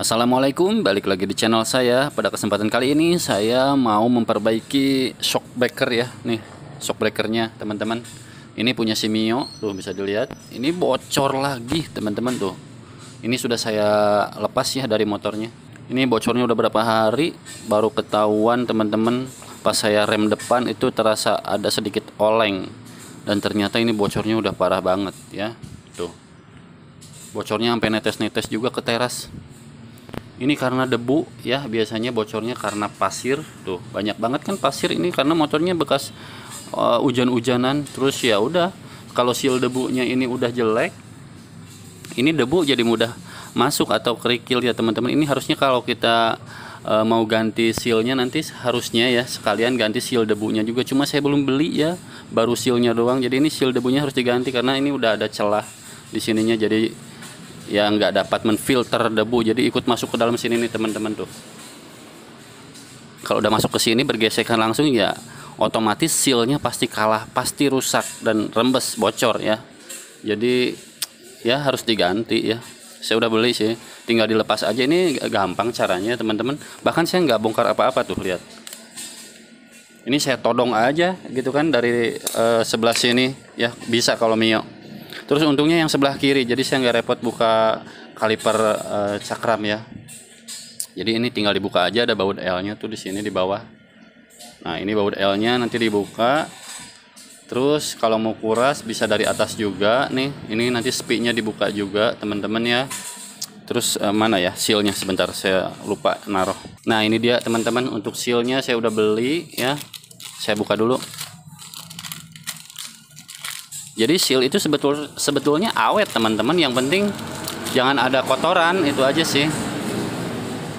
Assalamualaikum, balik lagi di channel saya. Pada kesempatan kali ini saya mau memperbaiki shock breaker ya. Nih, shock breakernya teman-teman. Ini punya Simio, tuh bisa dilihat. Ini bocor lagi teman-teman tuh. Ini sudah saya lepas ya dari motornya. Ini bocornya udah berapa hari baru ketahuan teman-teman. Pas saya rem depan itu terasa ada sedikit oleng dan ternyata ini bocornya udah parah banget ya. Tuh. Bocornya sampai netes-netes juga ke teras ini karena debu ya biasanya bocornya karena pasir tuh banyak banget kan pasir ini karena motornya bekas eh, hujan-hujanan terus ya udah kalau seal debunya ini udah jelek ini debu jadi mudah masuk atau kerikil ya teman-teman ini harusnya kalau kita e, mau ganti sealnya nanti harusnya ya sekalian ganti seal debunya juga cuma saya belum beli ya baru sealnya doang jadi ini seal debunya harus diganti karena ini udah ada celah di sininya jadi yang nggak dapat menfilter debu jadi ikut masuk ke dalam sini nih teman-teman tuh kalau udah masuk ke sini bergesekan langsung ya otomatis sealnya pasti kalah pasti rusak dan rembes bocor ya jadi ya harus diganti ya saya udah beli sih tinggal dilepas aja ini gampang caranya teman-teman bahkan saya nggak bongkar apa-apa tuh lihat ini saya todong aja gitu kan dari uh, sebelah sini ya bisa kalau mio Terus untungnya yang sebelah kiri, jadi saya nggak repot buka kaliper uh, cakram ya. Jadi ini tinggal dibuka aja ada baut L-nya tuh di sini di bawah. Nah, ini baut L-nya nanti dibuka. Terus kalau mau kuras bisa dari atas juga nih. Ini nanti speednya dibuka juga, teman-teman ya. Terus eh, mana ya sealnya sebentar saya lupa naruh. Nah, ini dia teman-teman untuk sealnya saya udah beli ya. Saya buka dulu jadi seal itu sebetul sebetulnya awet teman-teman yang penting jangan ada kotoran itu aja sih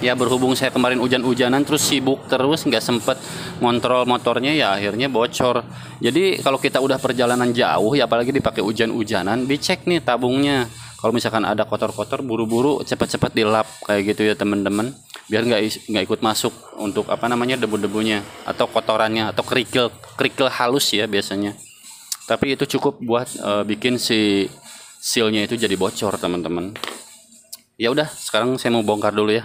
ya berhubung saya kemarin hujan-hujanan terus sibuk terus nggak sempet ngontrol motornya ya akhirnya bocor jadi kalau kita udah perjalanan jauh ya apalagi dipakai hujan-hujanan dicek nih tabungnya kalau misalkan ada kotor-kotor buru-buru cepet-cepet dilap kayak gitu ya teman-teman biar nggak nggak ikut masuk untuk apa namanya debu-debunya atau kotorannya atau kerikil kerikil halus ya biasanya tapi itu cukup buat uh, bikin si sealnya itu jadi bocor teman-teman ya udah sekarang saya mau bongkar dulu ya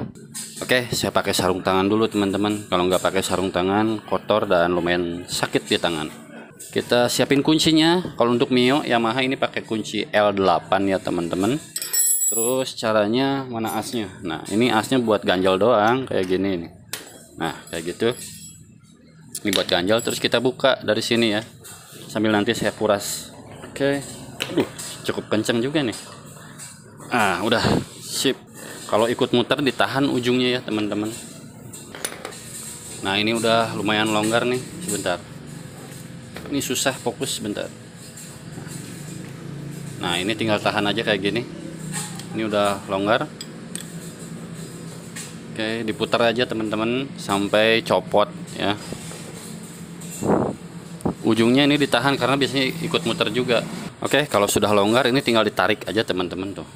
oke saya pakai sarung tangan dulu teman-teman kalau nggak pakai sarung tangan kotor dan lumayan sakit di tangan kita siapin kuncinya kalau untuk Mio Yamaha ini pakai kunci L8 ya teman-teman terus caranya mana asnya nah ini asnya buat ganjal doang kayak gini nih nah kayak gitu ini buat ganjal terus kita buka dari sini ya sambil nanti saya puras, oke Aduh, cukup kenceng juga nih ah udah sip kalau ikut muter ditahan ujungnya ya teman-teman nah ini udah lumayan longgar nih sebentar ini susah fokus sebentar nah ini tinggal tahan aja kayak gini ini udah longgar oke diputar aja teman-teman sampai copot ya ujungnya ini ditahan karena biasanya ikut muter juga oke okay, kalau sudah longgar ini tinggal ditarik aja teman-teman tuh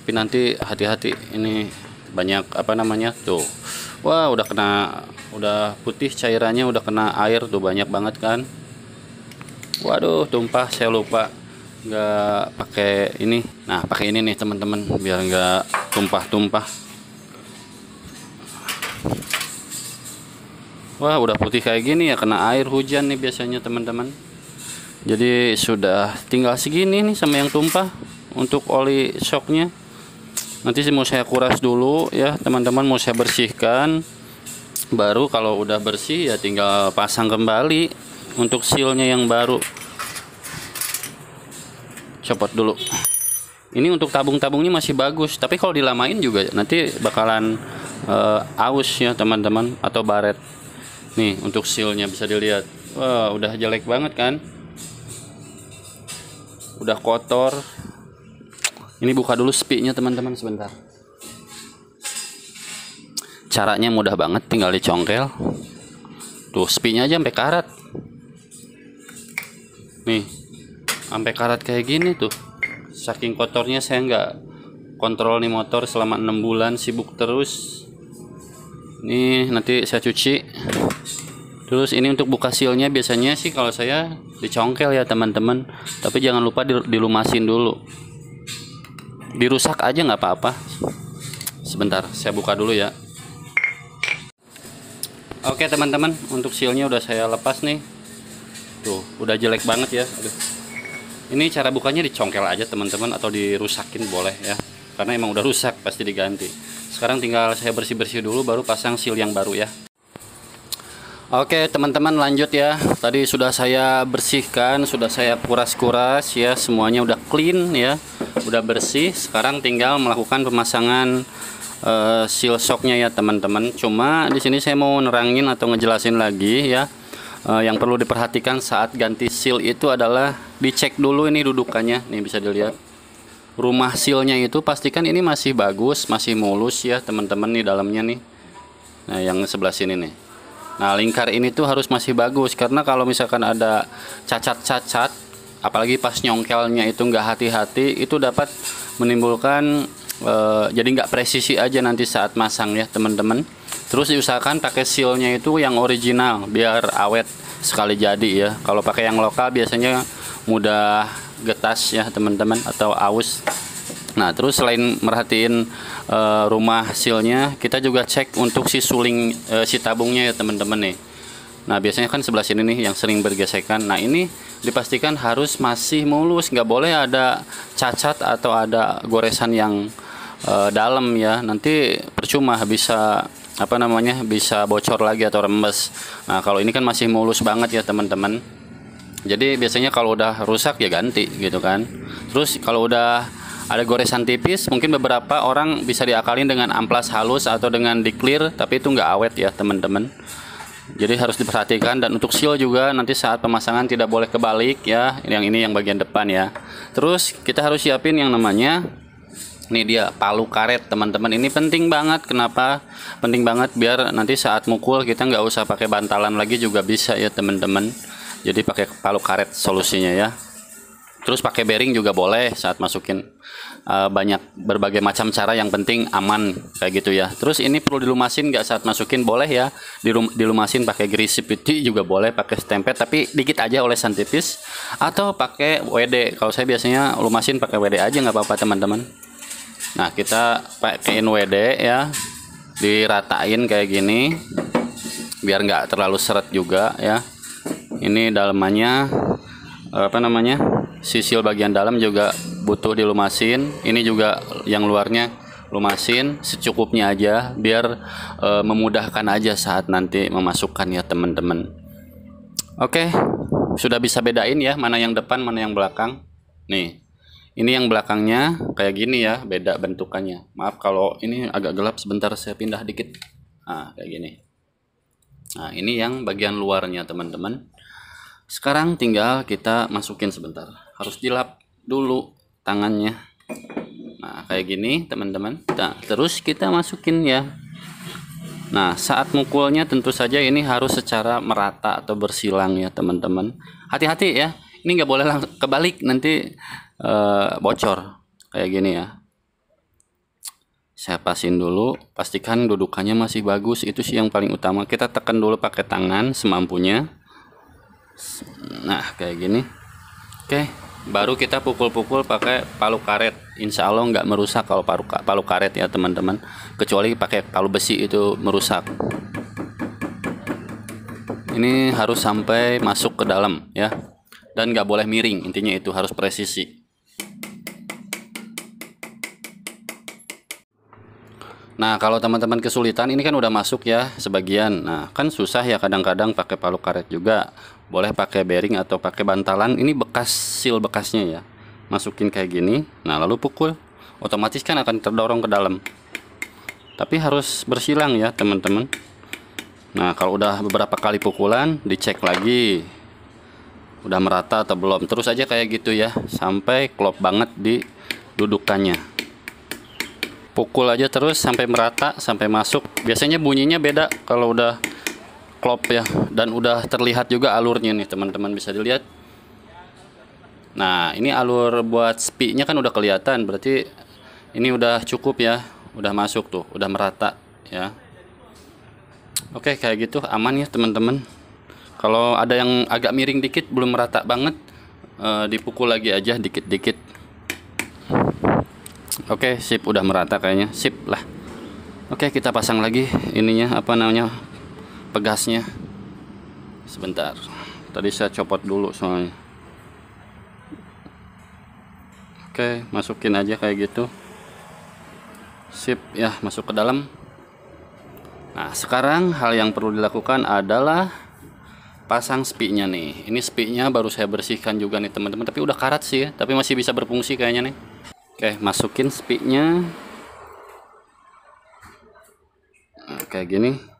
tapi nanti hati-hati ini banyak apa namanya tuh wah udah kena udah putih cairannya udah kena air tuh banyak banget kan waduh tumpah saya lupa nggak pakai ini nah pakai ini nih teman-teman biar nggak tumpah-tumpah Wah udah putih kayak gini ya kena air hujan nih biasanya teman-teman. Jadi sudah tinggal segini nih sama yang tumpah untuk oli shocknya. Nanti sih mau saya kuras dulu ya teman-teman mau saya bersihkan. Baru kalau udah bersih ya tinggal pasang kembali untuk sealnya yang baru. Copot dulu. Ini untuk tabung-tabungnya masih bagus, tapi kalau dilamain juga nanti bakalan uh, aus ya teman-teman atau baret nih untuk sealnya bisa dilihat wah udah jelek banget kan udah kotor ini buka dulu spinya teman-teman sebentar caranya mudah banget tinggal dicongkel tuh spinya aja sampai karat nih sampai karat kayak gini tuh saking kotornya saya nggak kontrol nih motor selama 6 bulan sibuk terus nih nanti saya cuci Terus ini untuk buka sealnya biasanya sih kalau saya dicongkel ya teman-teman. Tapi jangan lupa dilumasin dulu. Dirusak aja nggak apa-apa. Sebentar, saya buka dulu ya. Oke teman-teman, untuk sealnya udah saya lepas nih. Tuh, udah jelek banget ya. Aduh. Ini cara bukanya dicongkel aja teman-teman atau dirusakin boleh ya. Karena emang udah rusak pasti diganti. Sekarang tinggal saya bersih-bersih dulu baru pasang seal yang baru ya. Oke teman-teman lanjut ya Tadi sudah saya bersihkan Sudah saya kuras-kuras ya Semuanya udah clean ya Udah bersih Sekarang tinggal melakukan pemasangan uh, seal shocknya ya teman-teman Cuma di sini saya mau nerangin atau ngejelasin lagi ya uh, Yang perlu diperhatikan saat ganti seal itu adalah Dicek dulu ini dudukannya Nih bisa dilihat Rumah sealnya itu pastikan ini masih bagus Masih mulus ya teman-teman nih dalamnya nih Nah yang sebelah sini nih Nah lingkar ini tuh harus masih bagus karena kalau misalkan ada cacat-cacat, apalagi pas nyongkelnya itu nggak hati-hati, itu dapat menimbulkan e, jadi nggak presisi aja nanti saat masang ya teman-teman. Terus diusahakan pakai sealnya itu yang original biar awet sekali jadi ya. Kalau pakai yang lokal biasanya mudah getas ya teman-teman atau aus. Nah, terus selain merhatiin uh, rumah hasilnya, kita juga cek untuk si suling uh, si tabungnya ya teman-teman nih. Nah, biasanya kan sebelah sini nih yang sering bergesekan. Nah, ini dipastikan harus masih mulus, nggak boleh ada cacat atau ada goresan yang uh, dalam ya. Nanti percuma bisa apa namanya bisa bocor lagi atau rembes. Nah kalau ini kan masih mulus banget ya teman-teman. Jadi biasanya kalau udah rusak ya ganti gitu kan. Terus kalau udah ada goresan tipis mungkin beberapa orang bisa diakalin dengan amplas halus atau dengan diklir tapi itu nggak awet ya teman-teman jadi harus diperhatikan dan untuk seal juga nanti saat pemasangan tidak boleh kebalik ya yang ini yang bagian depan ya terus kita harus siapin yang namanya ini dia palu karet teman-teman ini penting banget kenapa penting banget biar nanti saat mukul kita nggak usah pakai bantalan lagi juga bisa ya teman-teman jadi pakai palu karet solusinya ya Terus pakai bearing juga boleh saat masukin uh, banyak berbagai macam cara yang penting aman kayak gitu ya. Terus ini perlu dilumasin nggak saat masukin boleh ya. Dilum dilumasin pakai grease putty juga boleh pakai stempet tapi dikit aja oleh santipis atau pakai WD. Kalau saya biasanya lumasin pakai WD aja nggak apa-apa teman-teman. Nah kita pakaiin WD ya diratain kayak gini biar nggak terlalu seret juga ya. Ini dalamannya eh, apa namanya? sisil bagian dalam juga butuh dilumasin ini juga yang luarnya lumasin secukupnya aja biar e, memudahkan aja saat nanti memasukkan ya teman-teman oke sudah bisa bedain ya mana yang depan mana yang belakang nih ini yang belakangnya kayak gini ya beda bentukannya maaf kalau ini agak gelap sebentar saya pindah dikit nah kayak gini nah ini yang bagian luarnya teman-teman sekarang tinggal kita masukin sebentar harus dilap dulu tangannya nah kayak gini teman-teman nah, terus kita masukin ya nah saat mukulnya tentu saja ini harus secara merata atau bersilang ya teman-teman hati-hati ya ini nggak boleh kebalik nanti eh, bocor kayak gini ya saya pasin dulu pastikan dudukannya masih bagus itu sih yang paling utama kita tekan dulu pakai tangan semampunya nah kayak gini oke baru kita pukul-pukul pakai palu karet insya Allah nggak merusak kalau palu, palu karet ya teman-teman kecuali pakai palu besi itu merusak ini harus sampai masuk ke dalam ya dan nggak boleh miring intinya itu harus presisi Nah, kalau teman-teman kesulitan ini kan udah masuk ya sebagian. Nah, kan susah ya kadang-kadang pakai palu karet juga boleh pakai bearing atau pakai bantalan ini bekas seal bekasnya ya masukin kayak gini nah lalu pukul otomatis kan akan terdorong ke dalam tapi harus bersilang ya teman-teman nah kalau udah beberapa kali pukulan dicek lagi udah merata atau belum terus aja kayak gitu ya sampai klop banget di dudukannya pukul aja terus sampai merata sampai masuk biasanya bunyinya beda kalau udah klop ya dan udah terlihat juga alurnya nih teman-teman bisa dilihat nah ini alur buat speednya kan udah kelihatan berarti ini udah cukup ya udah masuk tuh udah merata ya oke kayak gitu aman ya teman-teman kalau ada yang agak miring dikit belum merata banget eh, dipukul lagi aja dikit-dikit oke sip udah merata kayaknya sip lah oke kita pasang lagi ininya apa namanya pegasnya sebentar tadi saya copot dulu soalnya oke masukin aja kayak gitu sip ya masuk ke dalam nah sekarang hal yang perlu dilakukan adalah pasang spinya nih ini spinya baru saya bersihkan juga nih teman-teman tapi udah karat sih ya tapi masih bisa berfungsi kayaknya nih oke masukin spinya nah, kayak gini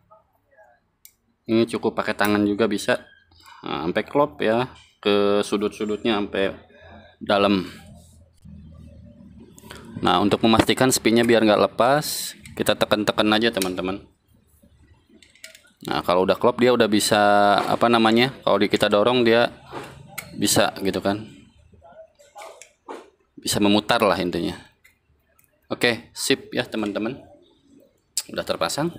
ini cukup pakai tangan juga bisa nah, sampai klop ya ke sudut-sudutnya sampai dalam nah untuk memastikan spinnya biar nggak lepas kita tekan-tekan aja teman-teman nah kalau udah klop dia udah bisa apa namanya kalau di kita dorong dia bisa gitu kan bisa memutar lah intinya oke sip ya teman-teman udah terpasang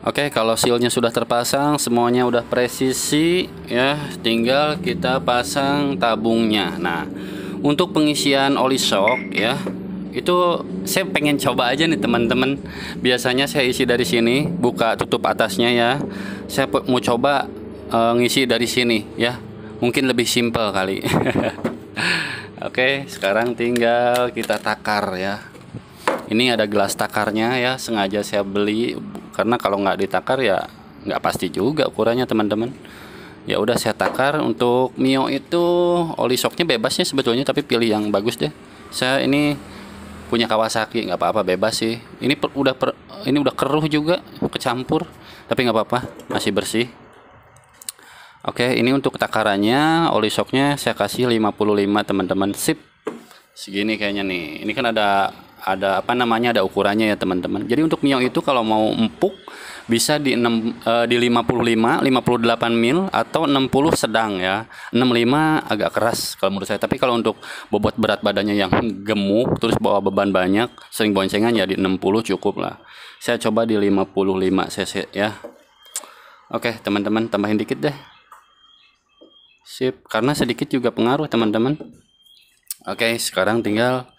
Oke, kalau sealnya sudah terpasang, semuanya udah presisi ya, tinggal kita pasang tabungnya. Nah, untuk pengisian oli shock ya, itu saya pengen coba aja nih teman-teman. Biasanya saya isi dari sini, buka tutup atasnya ya. Saya mau coba uh, ngisi dari sini ya. Mungkin lebih simpel kali. Oke, sekarang tinggal kita takar ya. Ini ada gelas takarnya ya, sengaja saya beli karena kalau nggak ditakar ya nggak pasti juga ukurannya teman-teman ya udah saya takar untuk Mio itu oli shocknya bebas ya sebetulnya tapi pilih yang bagus deh saya ini punya Kawasaki nggak apa-apa bebas sih ini per, udah per, ini udah keruh juga kecampur tapi nggak apa-apa masih bersih oke ini untuk takarannya oli shocknya saya kasih 55 teman-teman sip segini kayaknya nih ini kan ada ada apa namanya ada ukurannya ya teman-teman. Jadi untuk mio itu kalau mau empuk bisa di 6 eh, di 55, 58 mil atau 60 sedang ya. 65 agak keras kalau menurut saya. Tapi kalau untuk bobot berat badannya yang gemuk terus bawa beban banyak, sering boncengan ya di 60 cukup lah. Saya coba di 55 cc ya. Oke, teman-teman tambahin dikit deh. Sip, karena sedikit juga pengaruh teman-teman. Oke, sekarang tinggal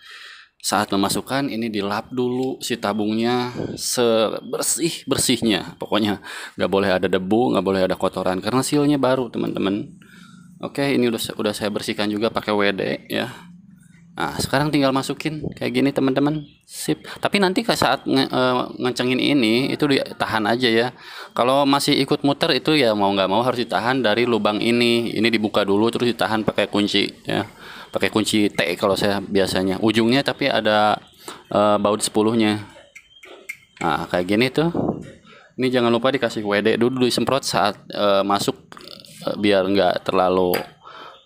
saat memasukkan ini dilap dulu si tabungnya sebersih bersihnya pokoknya nggak boleh ada debu nggak boleh ada kotoran karena sealnya baru teman-teman oke ini udah udah saya bersihkan juga pakai WD ya Nah, sekarang tinggal masukin kayak gini teman-teman. Sip. Tapi nanti ke saat nge uh, ngecengin ini itu ditahan aja ya. Kalau masih ikut muter itu ya mau nggak mau harus ditahan dari lubang ini. Ini dibuka dulu terus ditahan pakai kunci ya. Pakai kunci T kalau saya biasanya. Ujungnya tapi ada uh, baut sepuluhnya. Nah, kayak gini tuh. Ini jangan lupa dikasih WD dulu disemprot saat uh, masuk uh, biar nggak terlalu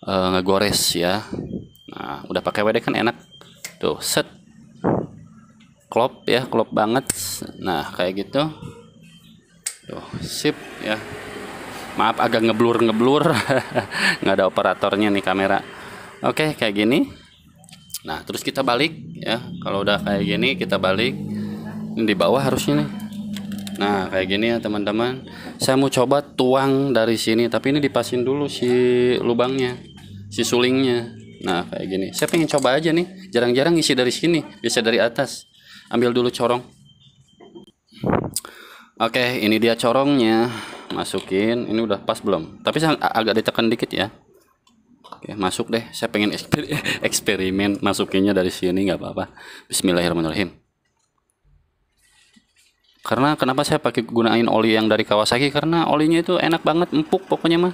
uh, ngegores ya nah, udah pakai WD kan enak tuh set klop ya klop banget nah kayak gitu tuh sip ya maaf agak ngeblur ngeblur nggak ada operatornya nih kamera oke kayak gini nah terus kita balik ya kalau udah kayak gini kita balik ini di bawah harusnya nih nah kayak gini ya teman-teman saya mau coba tuang dari sini tapi ini dipasin dulu si lubangnya si sulingnya Nah, kayak gini. Saya pengen coba aja nih. Jarang-jarang ngisi dari sini, bisa dari atas. Ambil dulu corong. Oke, ini dia corongnya. Masukin. Ini udah pas belum? Tapi saya agak ditekan dikit ya. Oke, masuk deh. Saya pengen eksper eksperimen masukinnya dari sini nggak apa-apa. Bismillahirrahmanirrahim. Karena kenapa saya pakai gunain oli yang dari Kawasaki? Karena olinya itu enak banget, empuk pokoknya mah.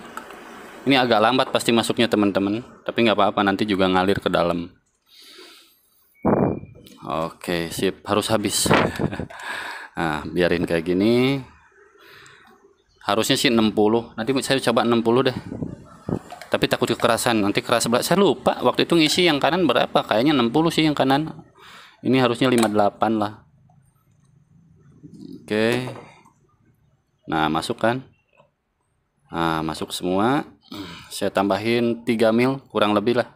Ini agak lambat pasti masuknya teman-teman, tapi nggak apa-apa nanti juga ngalir ke dalam. Oke, sip, harus habis. nah, biarin kayak gini. Harusnya sih 60. Nanti saya coba 60 deh. Tapi takut kekerasan, nanti keras berat. Saya lupa waktu itu ngisi yang kanan berapa? Kayaknya 60 sih yang kanan. Ini harusnya 58 lah. Oke. Nah, masukkan. Nah, masuk semua saya tambahin 3 mil kurang lebih lah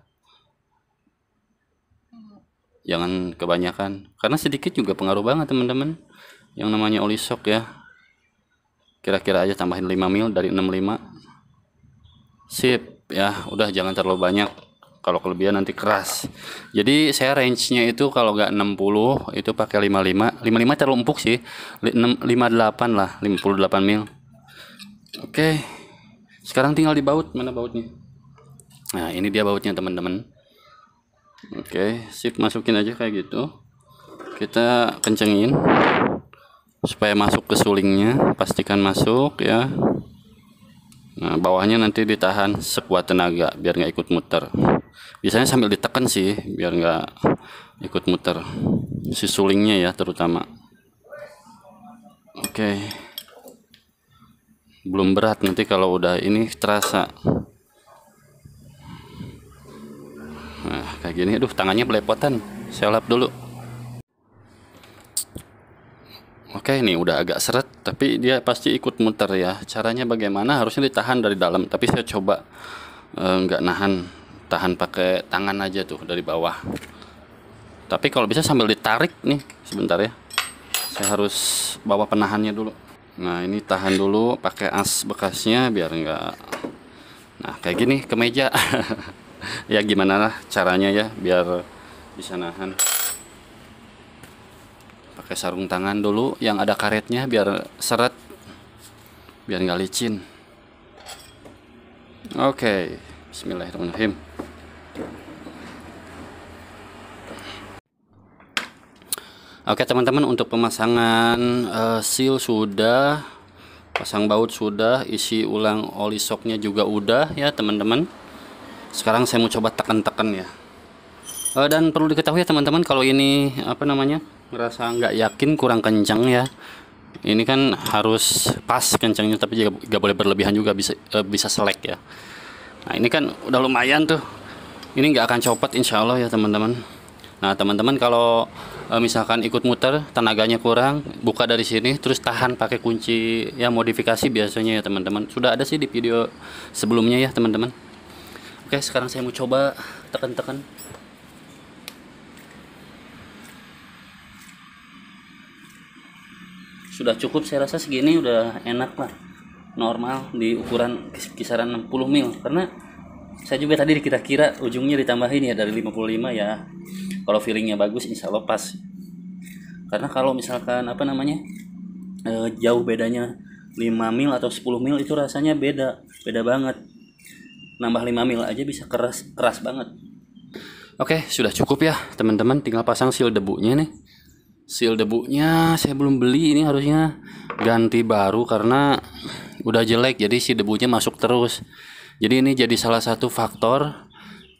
jangan kebanyakan karena sedikit juga pengaruh banget teman-teman yang namanya oli shock ya kira-kira aja tambahin 5 mil dari 65 sip ya udah jangan terlalu banyak kalau kelebihan nanti keras jadi saya range nya itu kalau nggak 60 itu pakai 55 55 terlalu empuk sih 58 lah 58 mil oke okay. Sekarang tinggal di baut, mana bautnya? Nah, ini dia bautnya, teman-teman. Oke, sip masukin aja kayak gitu. Kita kencengin supaya masuk ke sulingnya, pastikan masuk ya. Nah, bawahnya nanti ditahan sekuat tenaga biar nggak ikut muter. Biasanya sambil ditekan sih biar nggak ikut muter si sulingnya ya terutama. Oke. Okay belum berat nanti kalau udah ini terasa nah kayak gini aduh tangannya belepotan saya lap dulu oke ini udah agak seret tapi dia pasti ikut muter ya caranya bagaimana harusnya ditahan dari dalam tapi saya coba e, nggak eh, nahan tahan pakai tangan aja tuh dari bawah tapi kalau bisa sambil ditarik nih sebentar ya saya harus bawa penahannya dulu nah ini tahan dulu pakai as bekasnya biar enggak nah kayak gini ke meja ya gimana lah caranya ya biar bisa nahan pakai sarung tangan dulu yang ada karetnya biar seret biar enggak licin oke okay. bismillahirrahmanirrahim Oke teman-teman untuk pemasangan uh, seal sudah pasang baut sudah isi ulang oli soknya juga udah ya teman-teman sekarang saya mau coba tekan-tekan ya uh, dan perlu diketahui ya teman-teman kalau ini apa namanya ngerasa nggak yakin kurang kencang ya ini kan harus pas kencangnya tapi juga nggak boleh berlebihan juga bisa uh, bisa selek ya nah ini kan udah lumayan tuh ini nggak akan copot insyaallah ya teman-teman nah teman-teman kalau Eh, misalkan ikut muter tenaganya kurang buka dari sini terus tahan pakai kunci ya modifikasi biasanya ya teman-teman sudah ada sih di video sebelumnya ya teman-teman oke sekarang saya mau coba tekan-tekan sudah cukup saya rasa segini udah enak lah normal di ukuran kisaran 60 mil karena saya juga tadi kita kira ujungnya ditambahin ya dari 55 ya kalau feelingnya bagus insya Allah pas karena kalau misalkan apa namanya e, jauh bedanya 5 mil atau 10 mil itu rasanya beda beda banget nambah 5 mil aja bisa keras keras banget oke sudah cukup ya teman-teman tinggal pasang seal debunya nih seal debunya saya belum beli ini harusnya ganti baru karena udah jelek jadi si debunya masuk terus jadi ini jadi salah satu faktor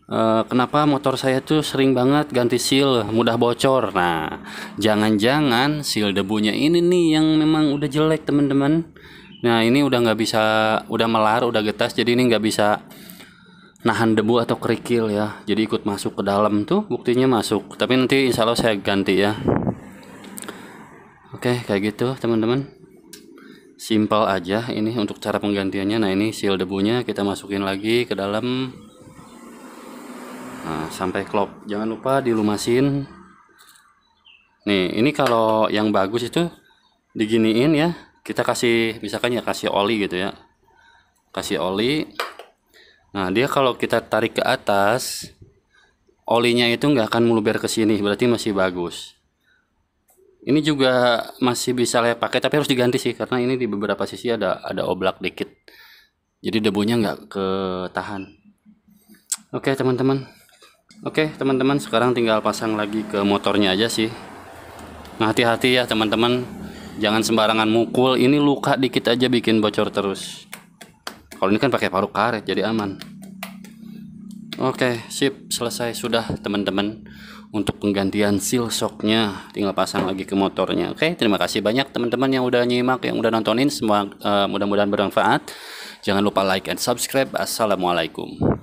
Eh, kenapa motor saya tuh sering banget ganti seal, mudah bocor. Nah, jangan-jangan seal debunya ini nih yang memang udah jelek teman-teman. Nah, ini udah nggak bisa, udah melar, udah getas, jadi ini nggak bisa nahan debu atau kerikil ya. Jadi ikut masuk ke dalam tuh, buktinya masuk. Tapi nanti insya Allah saya ganti ya. Oke, kayak gitu teman-teman. simple aja ini untuk cara penggantiannya. Nah, ini seal debunya kita masukin lagi ke dalam nah, sampai klop jangan lupa dilumasin nih ini kalau yang bagus itu diginiin ya kita kasih misalkan ya kasih oli gitu ya kasih oli nah dia kalau kita tarik ke atas olinya itu nggak akan meluber ke sini berarti masih bagus ini juga masih bisa saya pakai tapi harus diganti sih karena ini di beberapa sisi ada ada oblak dikit jadi debunya nggak ketahan oke teman-teman Oke teman-teman sekarang tinggal pasang lagi ke motornya aja sih Nah hati-hati ya teman-teman Jangan sembarangan mukul Ini luka dikit aja bikin bocor terus Kalau ini kan pakai paruk karet jadi aman Oke sip selesai sudah teman-teman Untuk penggantian seal shocknya Tinggal pasang lagi ke motornya Oke terima kasih banyak teman-teman yang udah nyimak Yang udah nontonin semua uh, eh, mudah-mudahan bermanfaat Jangan lupa like and subscribe Assalamualaikum